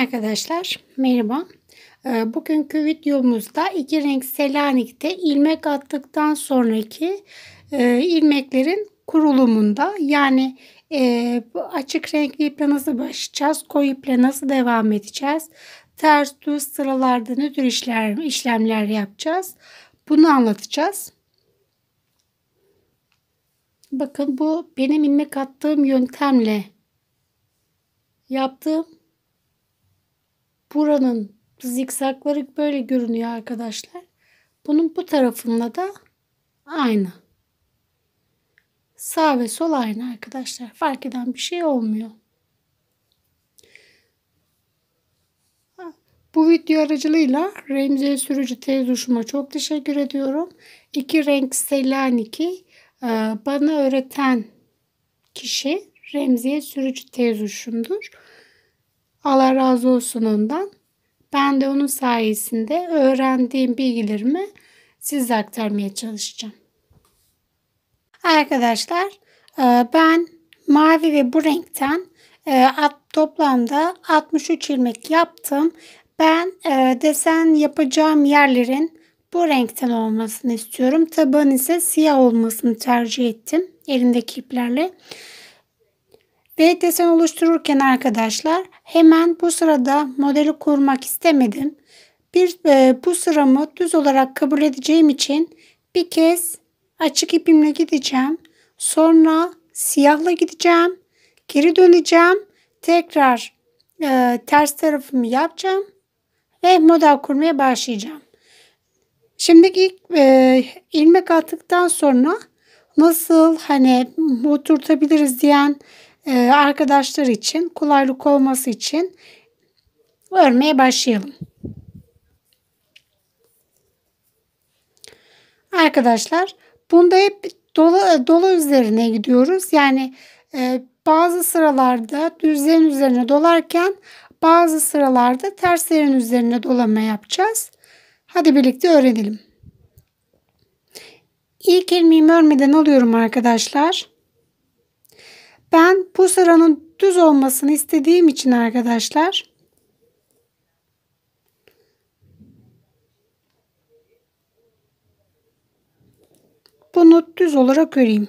Arkadaşlar merhaba. Ee, bugünkü videomuzda iki renk Selanik'te ilmek attıktan sonraki e, ilmeklerin kurulumunda yani e, açık renkli iple nasıl başlayacağız, koyu iple nasıl devam edeceğiz, ters düz sıralarda ne tür işler, işlemler yapacağız bunu anlatacağız. Bakın bu benim ilmek attığım yöntemle yaptığım buranın zikzakları böyle görünüyor arkadaşlar. Bunun bu tarafında da aynı. Sağ ve sol aynı arkadaşlar. Fark eden bir şey olmuyor. Bu video aracılığıyla Remziye Sürücü teyze hoşuma çok teşekkür ediyorum. İki renk Selanik'i e, bana öğreten kişi Remziye Sürücü teyze hoşumdur. Allah razı olsun ondan. Ben de onun sayesinde öğrendiğim bilgilerimi size aktarmaya çalışacağım. Arkadaşlar e, ben mavi ve bu renkten e, toplamda 63 ilmek yaptım. Ben e, desen yapacağım yerlerin bu renkten olmasını istiyorum. Taban ise siyah olmasını tercih ettim elindeki iplerle. Delik desen oluştururken arkadaşlar hemen bu sırada modeli kurmak istemedim. Bir e, bu sıramı düz olarak kabul edeceğim için bir kez açık ipimle gideceğim. Sonra siyahla gideceğim. Geri döneceğim. Tekrar e, ters tarafımı yapacağım. Ve model kurmaya başlayacağım. Şimdi ilk e, ilmek attıktan sonra nasıl hani oturtabiliriz diyen ee, arkadaşlar için kolaylık olması için örmeye başlayalım. Arkadaşlar bunda hep dolu, dolu üzerine gidiyoruz. Yani e, bazı sıralarda düzlerin üzerine dolarken bazı sıralarda terslerin üzerine dolama yapacağız. Hadi birlikte öğrenelim. İlk ilmeğimi örmeden alıyorum arkadaşlar. Ben bu sıranın düz olmasını istediğim için arkadaşlar bunu düz olarak öreyim.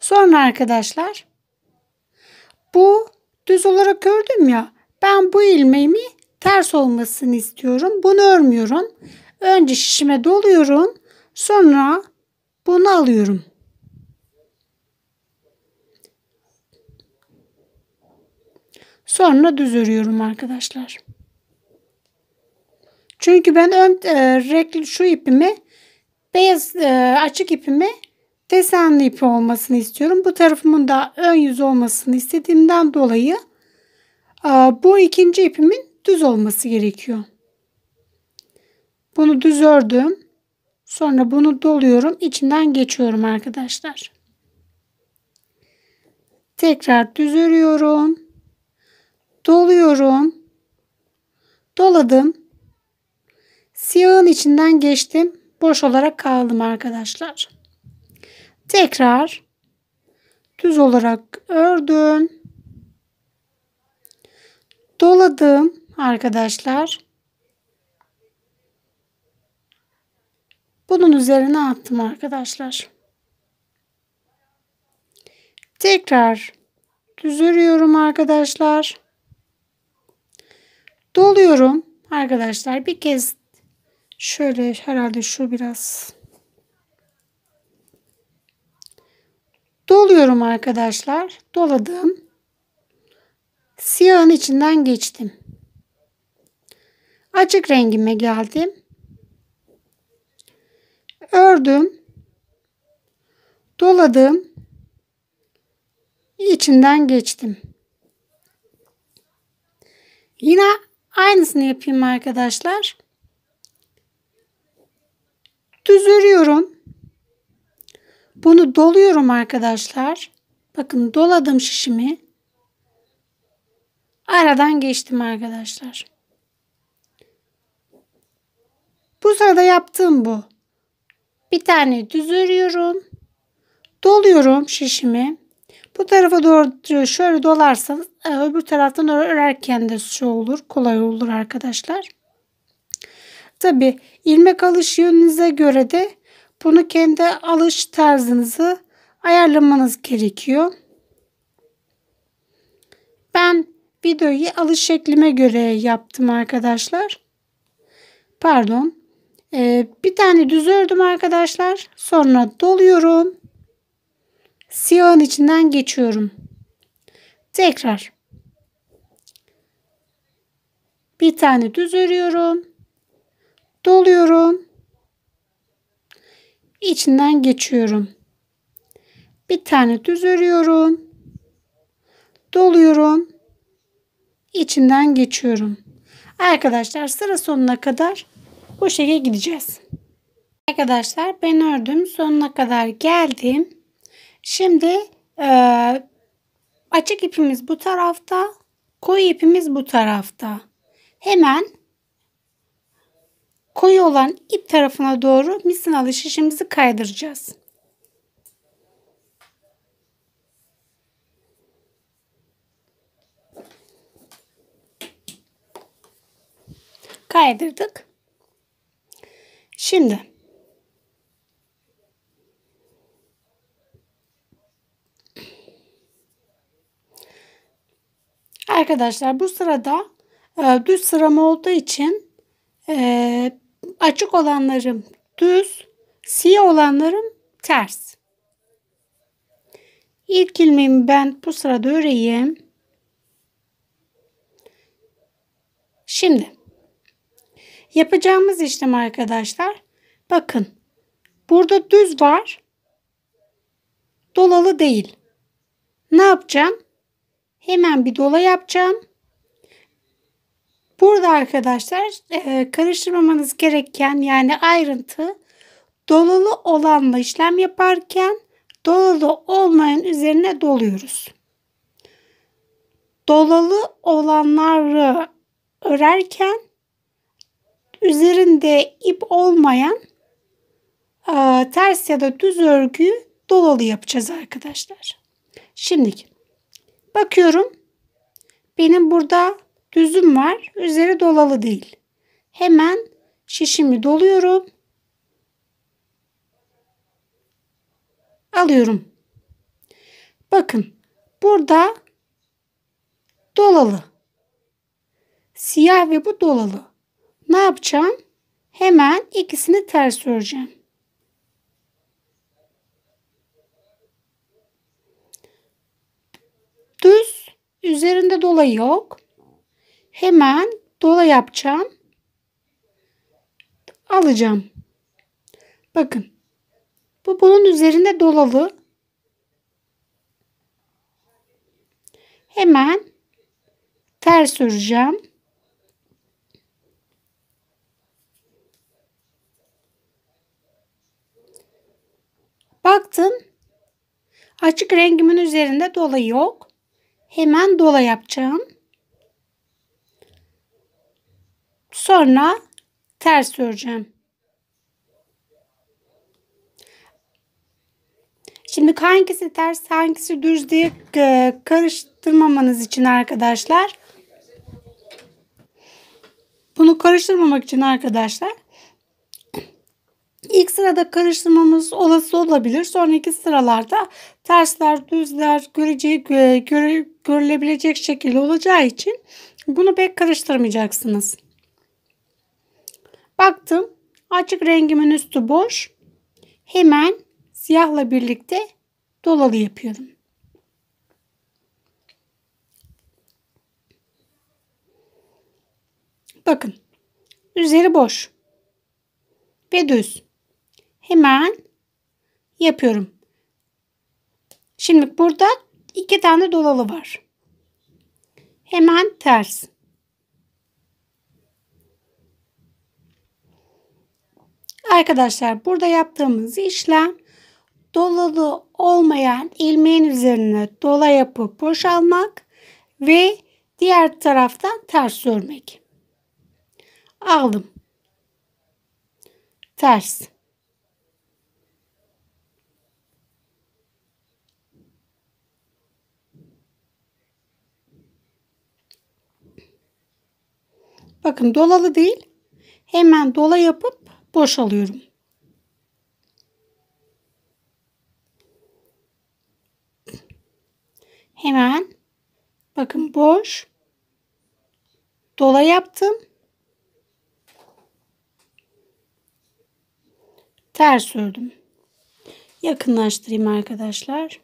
Sonra arkadaşlar bu düz olarak ördüm ya ben bu ilmeğimi ters olmasını istiyorum. Bunu örmüyorum. Önce şişime doluyorum. Sonra bunu alıyorum. Sonra düz örüyorum arkadaşlar. Çünkü ben ön e, renkli şu ipimi beyaz e, açık ipimi desenli ipi olmasını istiyorum. Bu tarafımın da ön yüz olmasını istediğimden dolayı e, bu ikinci ipimin düz olması gerekiyor. Bunu düz ördüm. Sonra bunu doluyorum. içinden geçiyorum arkadaşlar. Tekrar düz örüyorum. Doluyorum. Doladım. Siyahın içinden geçtim. Boş olarak kaldım arkadaşlar. Tekrar düz olarak ördüm. Doladım arkadaşlar. Bunun üzerine attım arkadaşlar. Tekrar düzürüyorum arkadaşlar. Doluyorum arkadaşlar. Bir kez şöyle herhalde şu biraz Doluyorum arkadaşlar. Doladım. Siyahın içinden geçtim. Açık rengime geldim ördüm. Doladım. içinden geçtim. Yine aynısını yapayım arkadaşlar. Düz örüyorum. Bunu doluyorum arkadaşlar. Bakın doladım şişimi. Aradan geçtim arkadaşlar. Bu sırada yaptığım bu. Bir tane düz örüyorum. Doluyorum şişimi. Bu tarafa doğru şöyle dolarsanız e, öbür taraftan örerken de şu olur. Kolay olur arkadaşlar. Tabi ilmek alış yönünüze göre de bunu kendi alış tarzınızı ayarlamanız gerekiyor. Ben videoyu alış şeklime göre yaptım arkadaşlar. Pardon. Ee, bir tane düz ördüm arkadaşlar. Sonra doluyorum. Siyahın içinden geçiyorum. Tekrar. Bir tane düz örüyorum. Doluyorum. İçinden geçiyorum. Bir tane düz örüyorum. Doluyorum. İçinden geçiyorum. Arkadaşlar sıra sonuna kadar bu şekilde gideceğiz. Arkadaşlar ben ördüm. Sonuna kadar geldim. Şimdi e, açık ipimiz bu tarafta. Koyu ipimiz bu tarafta. Hemen koyu olan ip tarafına doğru misin şişimizi kaydıracağız. Kaydırdık. Şimdi Arkadaşlar bu sırada e, düz sıram olduğu için e, açık olanlarım düz, siyah olanlarım ters. İlk ilmeğimi ben bu sırada öreyim. Şimdi Yapacağımız işlem arkadaşlar bakın burada düz var dolalı değil. Ne yapacağım? Hemen bir dola yapacağım. Burada arkadaşlar e, karıştırmamanız gereken yani ayrıntı dolalı olanla işlem yaparken dolalı olmayan üzerine doluyoruz. Dolalı olanları örerken Üzerinde ip olmayan e, ters ya da düz örgü dolalı yapacağız arkadaşlar. Şimdi bakıyorum. Benim burada düzüm var. Üzeri dolalı değil. Hemen şişimi doluyorum. Alıyorum. Bakın burada dolalı. Siyah ve bu dolalı ne yapacağım? Hemen ikisini ters öreceğim. Düz üzerinde dola yok. Hemen dola yapacağım. Alacağım. Bakın. Bu bunun üzerinde dolalı. Hemen ters öreceğim. Baktım. Açık rengimin üzerinde dola yok. Hemen dola yapacağım. Sonra ters öreceğim. Şimdi hangisi ters hangisi düz diye e, karıştırmamanız için arkadaşlar. Bunu karıştırmamak için arkadaşlar İlk sırada karıştırmamız olası olabilir. Sonraki sıralarda tersler, düzler göreceği, göre, görülebilecek şekilde olacağı için bunu pek karıştırmayacaksınız. Baktım açık rengimin üstü boş. Hemen siyahla birlikte dolalı yapıyorum. Bakın üzeri boş ve düz hemen yapıyorum. Şimdi burada iki tane dolalı var. Hemen ters. Arkadaşlar burada yaptığımız işlem dolalı olmayan ilmeğin üzerine dola yapıp boşalmak ve diğer taraftan ters örmek. Aldım. Ters. Bakın dolalı değil. Hemen dola yapıp boşalıyorum. Hemen bakın boş dola yaptım. Ters ördüm. Yakınlaştırayım arkadaşlar.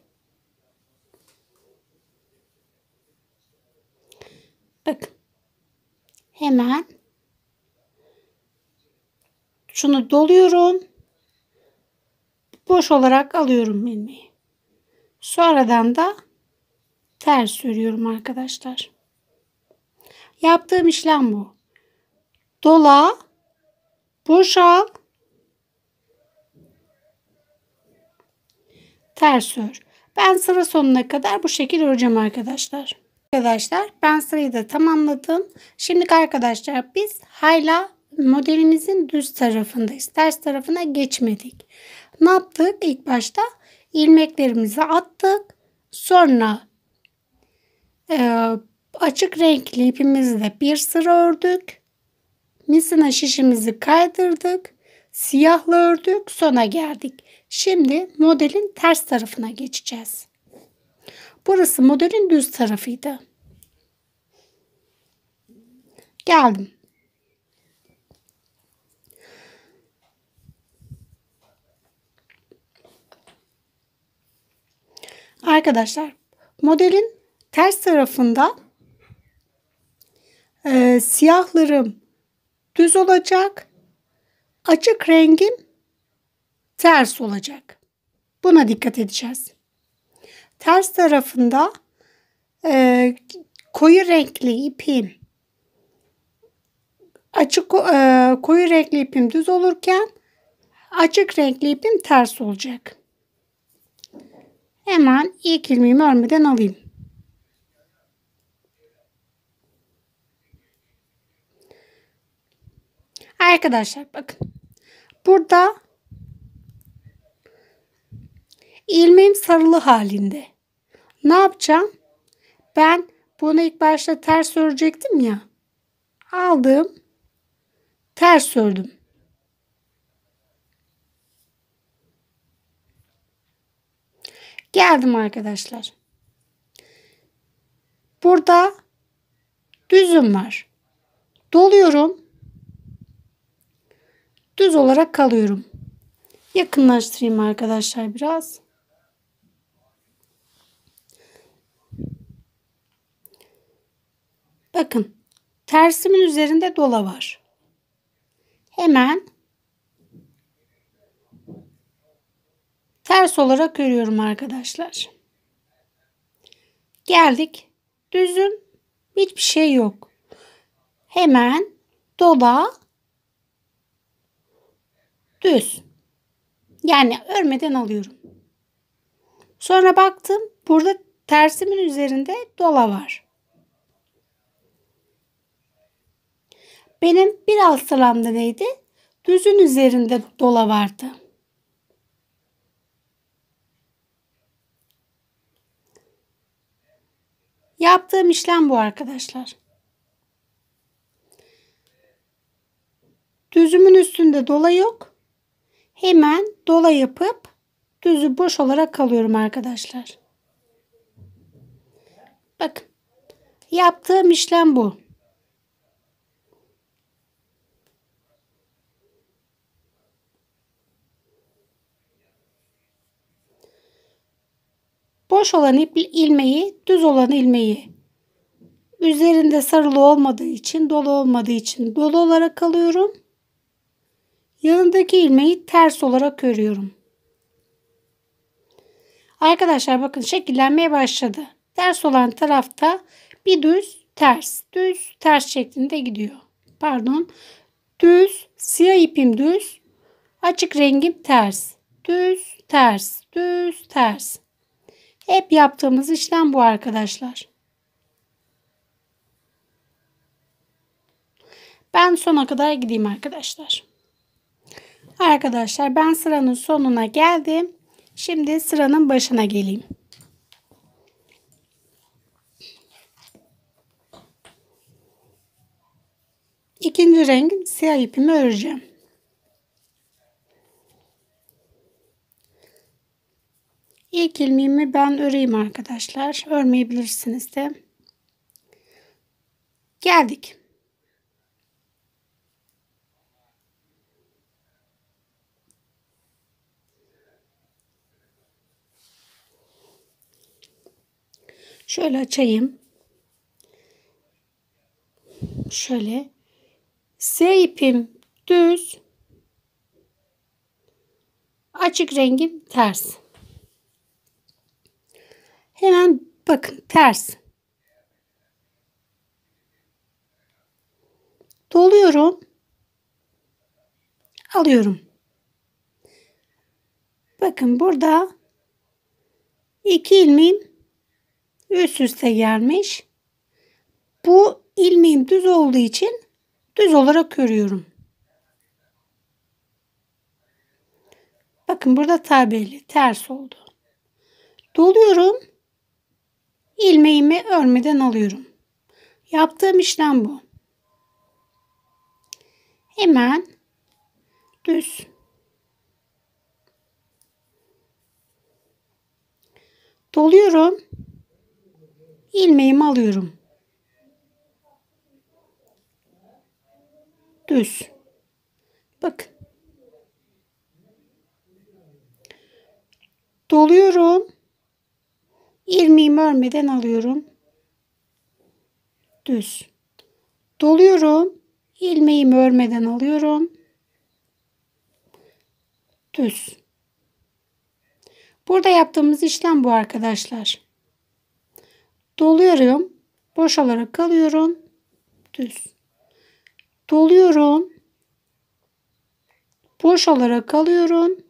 Bakın hemen şunu doluyorum. Boş olarak alıyorum ilmeği. Sonradan da ters örüyorum arkadaşlar. Yaptığım işlem bu. Dola, boşal, ters ör. Ben sıra sonuna kadar bu şekilde öreceğim arkadaşlar. Arkadaşlar ben sırayı da tamamladım. Şimdi arkadaşlar biz hala modelimizin düz tarafındayız. Ters tarafına geçmedik. Ne yaptık? İlk başta ilmeklerimizi attık. Sonra e, açık renkli ipimizle bir sıra ördük. Misina şişimizi kaydırdık. Siyahla ördük. Sona geldik. Şimdi modelin ters tarafına geçeceğiz. Burası modelin düz tarafıydı. Geldim. Arkadaşlar modelin ters tarafında e, siyahlarım düz olacak. Açık rengim ters olacak. Buna dikkat edeceğiz. Ters tarafında e, koyu renkli ipim açık e, koyu renkli ipim düz olurken açık renkli ipim ters olacak. Hemen ilk ilmeğimi örmeden alayım. Arkadaşlar bakın. Burada ilmeğim sarılı halinde. Ne yapacağım? Ben bunu ilk başta ters örecektim ya. Aldım. Ters ördüm. Geldim arkadaşlar. Burada düzüm var. Doluyorum. Düz olarak kalıyorum. Yakınlaştırayım arkadaşlar biraz. Bakın tersimin üzerinde dola var. Hemen ters olarak örüyorum arkadaşlar. Geldik. Düzüm hiçbir şey yok. Hemen dola düz. Yani örmeden alıyorum. Sonra baktım burada tersimin üzerinde dola var. Benim bir alt sıramda neydi? Düzün üzerinde dola vardı. Yaptığım işlem bu arkadaşlar. Düzümün üstünde dola yok. Hemen dola yapıp düzü boş olarak alıyorum arkadaşlar. Bakın yaptığım işlem bu. Boş olan ipli ilmeği, düz olan ilmeği üzerinde sarılı olmadığı için, dolu olmadığı için dolu olarak alıyorum. Yanındaki ilmeği ters olarak örüyorum. Arkadaşlar bakın şekillenmeye başladı. Ters olan tarafta bir düz, ters, düz, ters şeklinde gidiyor. Pardon. Düz, siyah ipim düz, açık rengim ters. Düz, ters, düz, ters. Hep yaptığımız işlem bu arkadaşlar. Ben sona kadar gideyim arkadaşlar. Arkadaşlar ben sıranın sonuna geldim. Şimdi sıranın başına geleyim. İkinci renk siyah ipimi öreceğim. İlk ilmeğimi ben öreyim arkadaşlar. Örmeyebilirsiniz de. Geldik. Şöyle açayım. Şöyle. S ipim düz. Açık rengim ters. Hemen bakın ters. Doluyorum. Alıyorum. Bakın burada iki ilmeğim üst üste gelmiş. Bu ilmeğim düz olduğu için düz olarak örüyorum. Bakın burada tabeli ters oldu. Doluyorum ilmeğimi örmeden alıyorum. Yaptığım işlem bu. Hemen düz doluyorum. ilmeğimi alıyorum. Düz. Bak. Doluyorum. İlmeğimi örmeden alıyorum. Düz. Doluyorum. İlmeğimi örmeden alıyorum. Düz. Burada yaptığımız işlem bu arkadaşlar. Doluyorum. Boş olarak kalıyorum. Düz. Doluyorum. Boş olarak kalıyorum.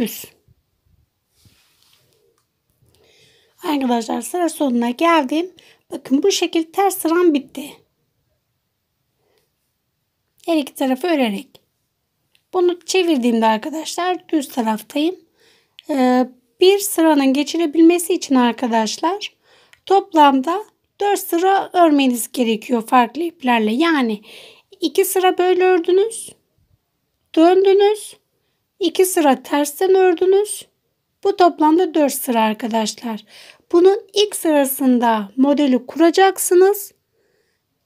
düz. Arkadaşlar sıra sonuna geldim. Bakın bu şekilde ters sıram bitti. Her iki tarafı örerek. Bunu çevirdiğimde arkadaşlar düz taraftayım. Ee, bir sıranın geçilebilmesi için arkadaşlar toplamda 4 sıra örmeniz gerekiyor farklı iplerle. Yani 2 sıra böyle ördünüz. Döndünüz. 2 sıra tersten ördünüz. Bu toplamda 4 sıra arkadaşlar. Bunun ilk sırasında modeli kuracaksınız.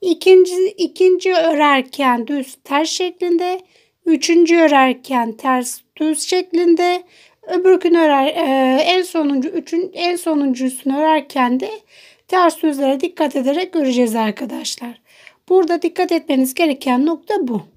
İkinci, ikinci örerken düz ters şeklinde, üçüncü örerken ters düz şeklinde, öbür gün örer e, en sonuncu üçün, en sonuncusunu örerken de ters düzlere dikkat ederek göreceğiz arkadaşlar. Burada dikkat etmeniz gereken nokta bu.